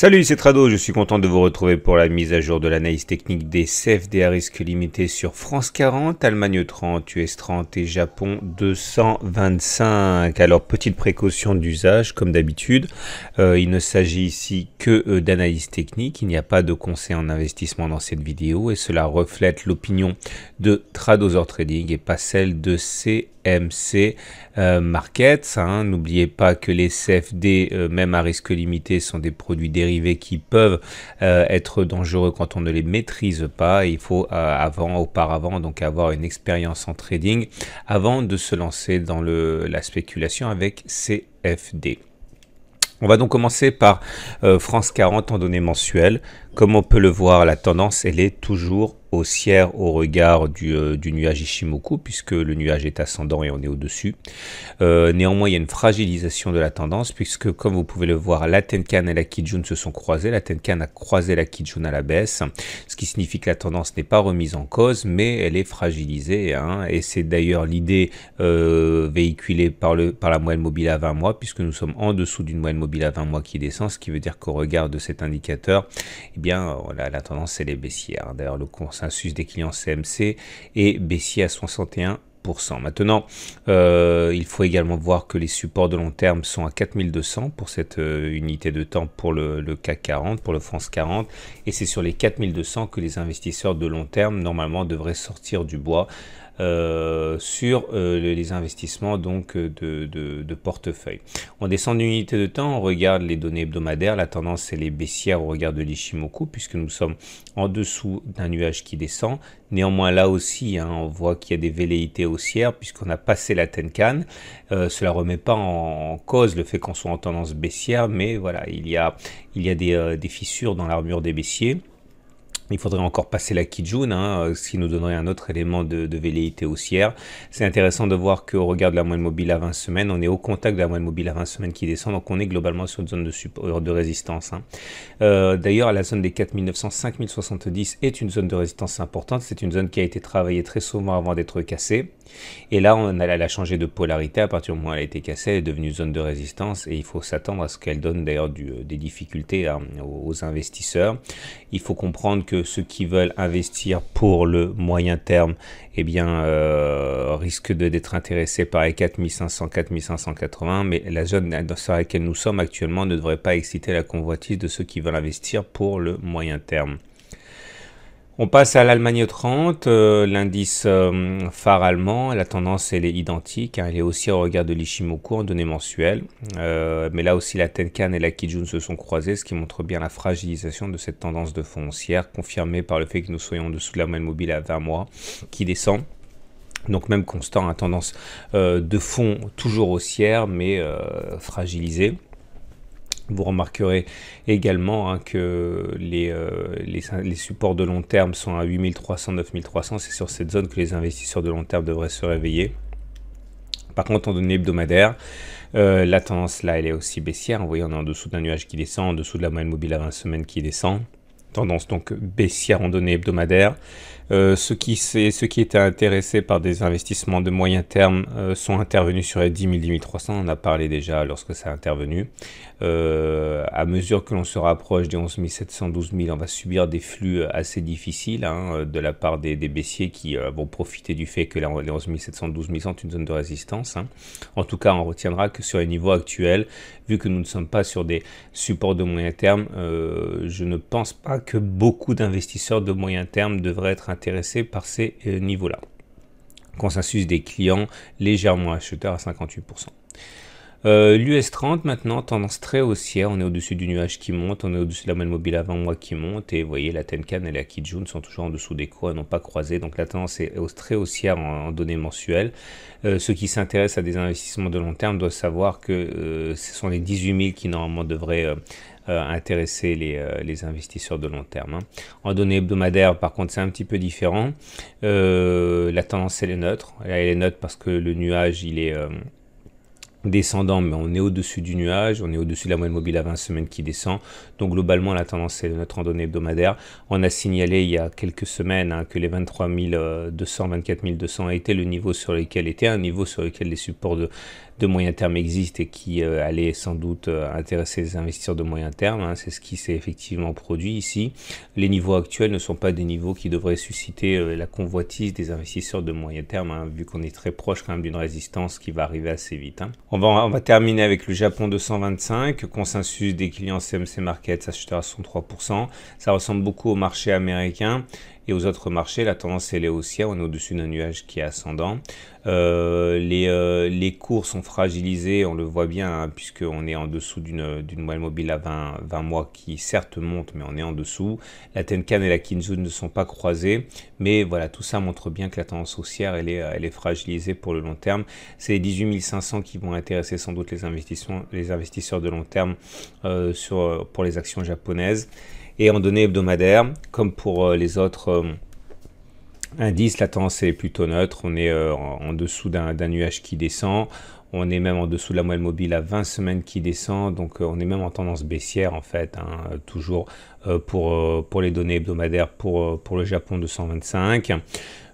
Salut, c'est Trado, je suis content de vous retrouver pour la mise à jour de l'analyse technique des CFD à risque limité sur France 40, Allemagne 30, US 30 et Japon 225. Alors, petite précaution d'usage, comme d'habitude, euh, il ne s'agit ici que euh, d'analyse technique, il n'y a pas de conseil en investissement dans cette vidéo et cela reflète l'opinion de or Trading et pas celle de CMC euh, Markets. Hein. N'oubliez pas que les CFD, même à risque limité, sont des produits dérivés qui peuvent euh, être dangereux quand on ne les maîtrise pas. Il faut euh, avant, auparavant, donc avoir une expérience en trading avant de se lancer dans le, la spéculation avec CFD. On va donc commencer par euh, France 40 en données mensuelles. Comme on peut le voir, la tendance, elle est toujours haussière au regard euh, du, nuage Ishimoku, puisque le nuage est ascendant et on est au-dessus. Euh, néanmoins, il y a une fragilisation de la tendance, puisque comme vous pouvez le voir, la Tenkan et la Kijun se sont croisées. La Tenkan a croisé la Kijun à la baisse, ce qui signifie que la tendance n'est pas remise en cause, mais elle est fragilisée. Hein. et c'est d'ailleurs l'idée euh, véhiculée par, le, par la moyenne mobile à 20 mois, puisque nous sommes en dessous d'une moyenne mobile à 20 mois qui descend, ce qui veut dire qu'au regard de cet indicateur, eh bien, la, la tendance, elle est baissière. D'ailleurs, le conseil consensus des clients CMC et baissier à 61 Maintenant, euh, il faut également voir que les supports de long terme sont à 4200 pour cette euh, unité de temps pour le, le, CAC 40, pour le France 40. Et c'est sur les 4200 que les investisseurs de long terme, normalement, devraient sortir du bois euh, sur euh, les investissements donc euh, de, portefeuille. On descend d'une unité de temps, on regarde les données hebdomadaires, la tendance c'est les baissières au regard de l'Ishimoku puisque nous sommes en dessous d'un nuage qui descend. Néanmoins là aussi, hein, on voit qu'il y a des velléités haussières puisqu'on a passé la Tenkan. cela cela remet pas en, cause le fait qu'on soit en tendance baissière, mais voilà, il y a, des fissures dans l'armure des baissiers. Il faudrait encore passer la Kijun, hein, euh, ce qui nous donnerait un autre élément de, de velléité haussière. C'est intéressant de voir qu'au regard de la moyenne mobile à 20 semaines, on est au contact de la moyenne mobile à 20 semaines qui descend, donc on est globalement sur une zone de, support, euh, de résistance. Hein. Euh, d'ailleurs, la zone des 4900-5070 est une zone de résistance importante. C'est une zone qui a été travaillée très souvent avant d'être cassée. Et là, on a, elle a changé de polarité à partir du moment où elle a été cassée, elle est devenue zone de résistance et il faut s'attendre à ce qu'elle donne d'ailleurs euh, des difficultés hein, aux investisseurs. Il faut comprendre que ceux qui veulent investir pour le moyen terme, eh bien, euh, risquent d'être intéressés par les 4500, 4580, mais la zone sur laquelle nous sommes actuellement ne devrait pas exciter la convoitise de ceux qui veulent investir pour le moyen terme. On passe à l'Allemagne 30, euh, l'indice euh, phare allemand, la tendance elle est identique, hein, elle est aussi au regard de l'Ishimoku en données mensuelles, euh, mais là aussi la Tenkan et la Kijun se sont croisées, ce qui montre bien la fragilisation de cette tendance de haussière, confirmée par le fait que nous soyons dessous de la moyenne mobile à 20 mois, qui descend. Donc même constant, à hein, tendance de fond toujours haussière, mais fragilisée. Vous remarquerez également hein, que euh, les, supports de long terme sont à 8300, 9300. C'est sur cette zone que les investisseurs de long terme devraient se réveiller. Par contre, en données hebdomadaires, euh, la tendance là, elle est aussi baissière. Vous voyez, on est en dessous d'un nuage qui descend, en dessous de la moyenne mobile à 20 semaines qui descend. Tendance donc baissière en données hebdomadaires. Euh, ceux, qui, étaient intéressés par des investissements de moyen terme euh, sont intervenus sur les 10 000, 10 300. On a parlé déjà lorsque ça a intervenu. Euh, à mesure que l'on se rapproche des 11 712 000, on va subir des flux assez difficiles hein, de la part des, baissiers qui vont profiter du fait que les 11 712 000 sont une zone de résistance. Hein. En tout cas, on retiendra que sur les niveaux actuels, vu que nous ne sommes pas sur des supports de moyen terme, je ne pense pas que beaucoup d'investisseurs de moyen terme devraient être intéressés intéressés par ces euh, niveaux-là. Consensus des clients légèrement acheteurs à 58%. L'US 30 maintenant, tendance très haussière, on est au-dessus du nuage qui monte, on est au-dessus de la main mobile avant moi qui monte, et vous voyez la Tenkan et la Kijun sont toujours en dessous des cours, elles n'ont pas croisé, donc la tendance est très haussière en, données mensuelles. Euh, ceux qui s'intéressent à des investissements de long terme doivent savoir que euh, ce sont les 18 000 qui normalement devraient euh, intéresser euh, les, investisseurs de long terme. Hein. En données hebdomadaires, par contre, c'est un petit peu différent. Euh, la tendance, elle est neutre. Elle est neutre parce que le nuage, il est descendant, mais on est au-dessus du nuage, on est au-dessus de la moyenne mobile à 20 semaines qui descend. Donc globalement, la tendance est de notre randonnée hebdomadaire. On a signalé il y a quelques semaines hein, que les 23 200, 24 200 étaient le niveau sur lequel était un niveau sur lequel les supports de, moyen terme existent et qui euh, allait sans doute euh, intéresser les investisseurs de moyen terme. Hein. C'est ce qui s'est effectivement produit ici. Les niveaux actuels ne sont pas des niveaux qui devraient susciter euh, la convoitise des investisseurs de moyen terme, hein, vu qu'on est très proche quand même d'une résistance qui va arriver assez vite. On va, on va terminer avec le Japon 225, consensus des clients CMC Markets, acheteurs à 103%. Ça ressemble beaucoup au marché américain et aux autres marchés, la tendance elle est haussière, on est au-dessus d'un nuage qui est ascendant. Euh, euh, les, cours sont fragilisés, on le voit bien, hein, puisqu'on est en dessous d'une moelle mobile à 20, mois qui certes monte, mais on est en dessous. La Tenkan et la Kinzun ne sont pas croisées, mais voilà, tout ça montre bien que la tendance haussière, elle est, fragilisée pour le long terme. C'est les 18 500 qui vont intéresser sans doute les, investisseurs de long terme euh, pour les actions japonaises et en données hebdomadaires, comme pour euh, les autres euh, indices, la tendance est plutôt neutre, on est euh, en dessous d'un nuage qui descend, on est même en dessous de la moelle mobile à 20 semaines qui descend, donc on est même en tendance baissière en fait, hein, toujours pour, pour les données hebdomadaires pour, pour le Japon 225.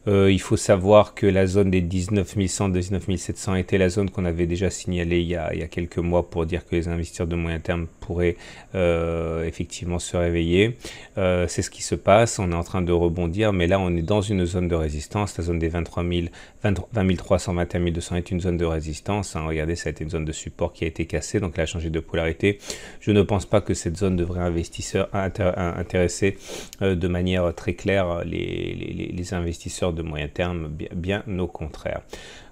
Euh, il faut savoir que la zone des 19 100, 19 700 était la zone qu'on avait déjà signalée il y, a, quelques mois pour dire que les investisseurs de moyen terme pourraient euh, effectivement se réveiller. Euh, c'est ce qui se passe, on est en train de rebondir, mais là on est dans une zone de résistance. La zone des 23 000, 20 300, 21 200 est une zone de résistance. Hein. Regardez, ça a été une zone de support qui a été cassée, donc elle a changé de polarité. Je ne pense pas que cette zone devrait intéresser de manière très claire les investisseurs de moyen terme, bien, au contraire.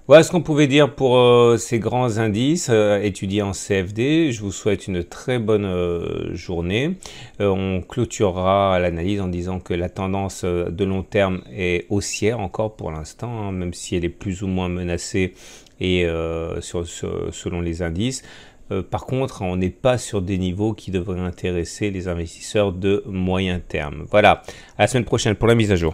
Voilà ce qu'on pouvait dire pour euh, ces grands indices euh, étudiés en CFD. Je vous souhaite une très bonne euh, journée. on clôturera l'analyse en disant que la tendance de long terme est haussière encore pour l'instant, hein, même si elle est plus ou moins menacée et selon les indices. Par contre, on n'est pas sur des niveaux qui devraient intéresser les investisseurs de moyen terme. Voilà, à la semaine prochaine pour la mise à jour.